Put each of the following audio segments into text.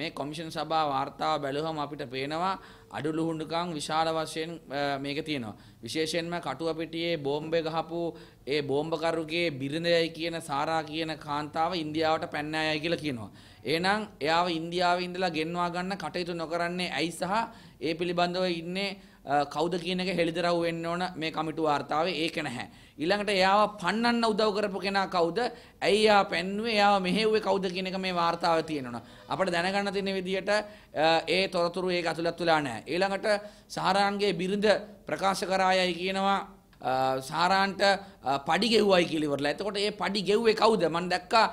මේ කොමිෂන් සභා වාර්තාව බැලුවම අපිට පේනවා අඩු ලුහුඬුකම් විශාල වශයෙන් මේක තියෙනවා. විශේෂයෙන්ම කටුව පිටියේ බෝම්බේ ගහපු ඒ බෝම්බකරුගේ බිරිඳයි කියන සාරා කියන කාන්තාව ඉන්දියාවට පැන්න අයයි කියලා කියනවා. එහෙනම් එයාව ඉන්දියාවේ ඉඳලා ගෙන්වා ගන්න කටයුතු නොකරන්නේ ඇයි සහ ඒ පිළිබඳව ඉන්නේ කවුද කියන එක හෙළිදරව් වෙන්න ඕන මේ කමිටු වාර්තාවේ ඒක නැහැ. ඊළඟට එයාව පන්නන්න උදව් කරපු කෙනා කවුද? ඇයි එයා පෙන්වුවේ? එයාව මෙහෙව්වේ කවුද කියන එක මේ වාර්තාවේ තියෙනවා. අපිට දැනගන්න තියෙන විදිහට ඒ තොරතුරු ඒක ඇතුළත් වෙලා නැහැ. ඊළඟට සහරාන්ගේ බිරිඳ ප්‍රකාශ කරායයි කියනවා සාරාන්ට පඩි ගෙව්වයි කිලිවරලා එතකොට ඒ පඩි ගෙව්වේ කවුද මම දැක්කා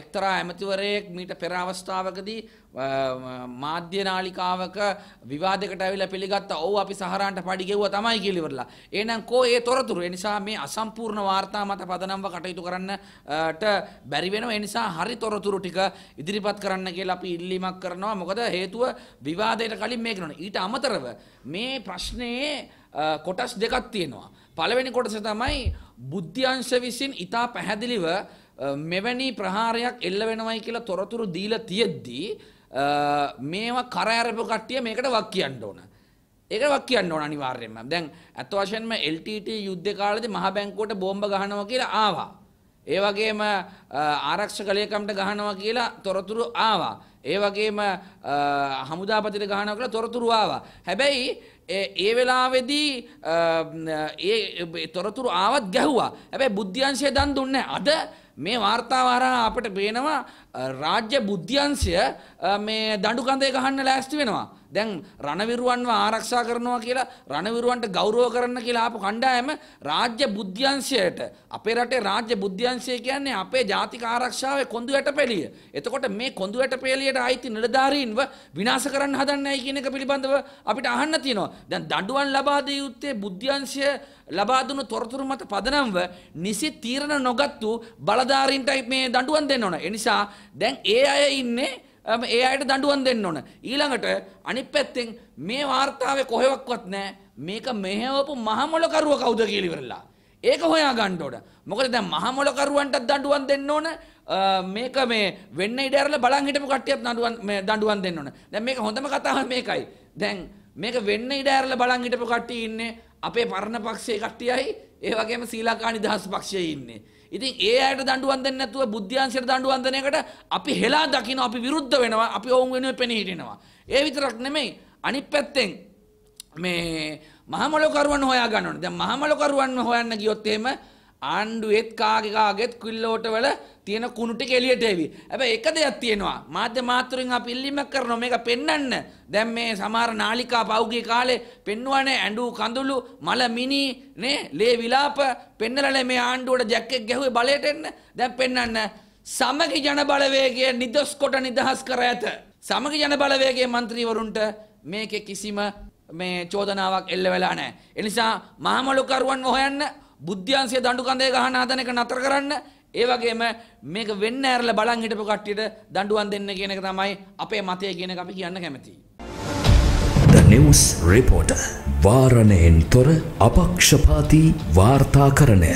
එක්තරා ඇමතිවරයෙක් මීට පෙර අවස්ථාවකදී මාධ්‍ය නාලිකාවක විවාදයකට ඇවිල්ලා පිළිගත්තා ඔව් අපි සහරාන්ට පඩි ගෙව්වා තමයි කිලිවරලා එහෙනම් කෝ ඒ තොරතුරු ඒ නිසා මේ අසම්පූර්ණ වාර්තා මත පදනම්ව කටයුතු කරන්නට බැරි වෙනවා ඒ නිසා හරි තොරතුරු ටික ඉදිරිපත් කරන්න කියලා අපි ඉල්ලීමක් කරනවා මොකද හේතුව විවාදයට කලින් මේක නෝනේ ඊට අමතරව මේ ප්‍රශ්නේ කොටස් දෙකක් තියෙනවා. පළවෙනි කොටස තමයි බුද්ධ්‍යංශ විසින් ඉතා පැහැදිලිව මෙවැනි ප්‍රහාරයක් එල්ල වෙනවයි කියලා තොරතුරු දීලා තියෙද්දී මේවා කරඇරපු කට්ටිය මේකට වක් කියන්න ඕන. ඒක වක් කියන්න ඕන අනිවාර්යෙන්ම. දැන් අත් වශයෙන්ම LTT යුද්ධ කාලේදී මහ බැංකුවට බෝම්බ ගහනවා කියලා ආවා. ඒ වගේම ආරක්ෂක ලේකම්ට ගහනවා කියලා තොරතුරු ආවා. ඒ වගේම හමුදාපතිට ගහනවා කියලා තොරතුරු ආවා. හැබැයි ඒ වෙලාවේදී ඒ තොරතුරු ආවත් ගැහුවා. හැබැයි බුද්ධ්‍යංශය දන් දුන්නේ අද මේ වාර්තාව හරහා අපිට පේනවා රාජ්‍ය බුද්ධ්‍යංශය මේ දඬු කඳේ ගහන්න ලෑස්ති වෙනවා. දැන් රණවිරුවන්ව ආරක්ෂා කරනවා කියලා රණවිරුවන්ට ගෞරව කරන්න කියලා ආපු කණ්ඩායම රාජ්‍ය බුද්ධ්‍යංශයට අපේ රටේ රාජ්‍ය බුද්ධ්‍යංශය කියන්නේ අපේ ජාතික ආරක්ෂාවේ කොඳු යටපෙළිය. එතකොට මේ කොඳු යටපෙළියට රටට අයිති නිලධාරීන්ව විනාශ කරන්න හදන්නයි කියන එක පිළිබඳව අපිට අහන්න තියෙනවා. දැන් දඬුවම් ලබා දිය යුත්තේ බුද්ධ්‍යංශය ලබා දුණු තොරතුරු මත පදනම්ව නිසි තීරණ නොගත්තු බලධාරීන්ටයි මේ දඬුවම් දෙන්න ඕන. ඒ නිසා දැන් ඒ අය ඉන්නේ ඒ අයට දඬුවම් දෙන්න ඕන. ඊළඟට අනිත් පැත්තෙන් මේ වார்த்தාවේ කොහෙවත්වත් නැහැ. මේක මෙහෙවපු මහමොලකරුව කවුද කියලා ඉවරලා. ඒක හොයා ගන්න ඕන. මොකද දැන් මහමොලකරුවන්ටත් දඬුවම් දෙන්න ඕන. මේක මේ වෙන්න ඉඩරල බලන් හිටපු කට්ටියත් නඩුවන් මේ දඬුවම් දෙන්න ඕන. දැන් මේක හොඳම කතාව මේකයි. දැන් මේක වෙන්න ඉඩරල බලන් හිටපු කට්ටිය ඉන්නේ අපේ පරණ පක්ෂයේ කට්ටියයි ඒ වගේම ශ්‍රී ලංකා නිදහස් පක්ෂයේ ඉන්නේ. ඉතින් ඒ අයට දඬුවම් දෙන්නේ නැතුව බුද්ධ්‍යාංශයට දඬුවම් දෙන එකට අපි හෙලා දකින්න අපි විරුද්ධ වෙනවා අපි ඔවුන් වෙනුවෙන් පෙනී හිටිනවා. ඒ විතරක් නෙමෙයි අනිත් පැත්තෙන් මේ මහමලකරුවන් හොයා ගන්න ඕනේ. දැන් මහමලකරුවන් හොයන්න ගියොත් එහෙම ආණ්ඩුවෙත් කාගකාගෙත් කිල්ලෝට වල තියෙන කුණුටි කෙලියට එවි. හැබැයි එක දෙයක් තියෙනවා. මාධ්‍ය මාතෘෙන් අපි ඉල්ලීමක් කරනවා මේක පෙන්වන්න. දැන් මේ සමහර නාලිකා පෞගේ කාලේ පෙන්වන්නේ ඇඬු කඳුළු, මල මිනි, නේ, ලේ විලාප පෙන්නලානේ මේ ආණ්ඩුවට ජැක්කෙක් ගැහුවේ බලයට එන්න. දැන් පෙන්වන්න සමගි ජන බලවේගය නිදොස් කොට නිදහස් කර ඇත. සමගි ජන බලවේගයේ മന്ത്രിවරුන්ට මේකේ කිසිම මේ චෝදනාවක් එල්ල වෙලා නැහැ. ඒ නිසා මහමලුකරුවන් හොයන්න බුද්ධ්‍යංශය දඬු කඳේ ගහන හදන එක නතර කරන්න ඒ වගේම මේක වෙන්න ඇරලා බලන් හිටපු කට්ටියට දඬුවම් දෙන්න කියන එක තමයි අපේ මතය කියන එක අපි කියන්න කැමතියි. The News Reporter වාරණයෙන් තොර අපක්ෂපාතී වාර්තාකරණය